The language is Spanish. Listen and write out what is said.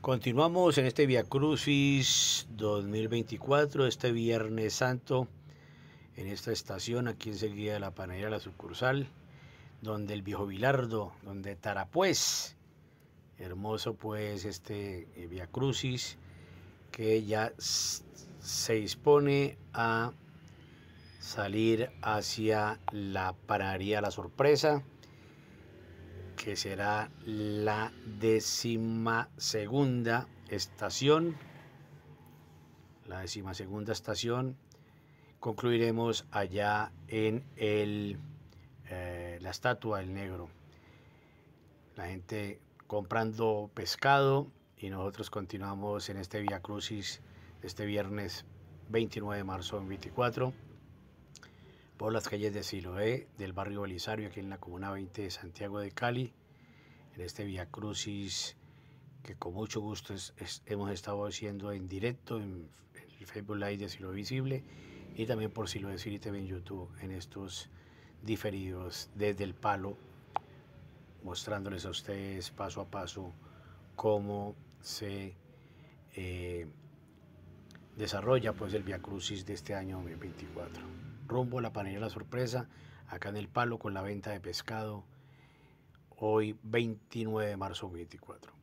Continuamos en este Via Crucis 2024, este Viernes Santo, en esta estación, aquí seguida de la panadería La Sucursal, donde el viejo Vilardo, donde Tarapués, hermoso pues este eh, Via Crucis, que ya se dispone a salir hacia la panadería La Sorpresa que será la décima estación. La décima estación. Concluiremos allá en eh, la estatua del negro. La gente comprando pescado y nosotros continuamos en este Via Crucis este viernes 29 de marzo en 24 por las calles de Siloé, del barrio Belisario, aquí en la Comuna 20 de Santiago de Cali, en este Via Crucis que con mucho gusto hemos estado haciendo en directo en, el Facebook Live de Silo Visible y también por Silo Visible TV en YouTube en estos diferidos desde el palo, mostrándoles a ustedes paso a paso cómo se eh, desarrolla pues el Via Crucis de este año 2024 rumbo a la panelera La Sorpresa, acá en El Palo, con la venta de pescado, hoy 29 de marzo 24.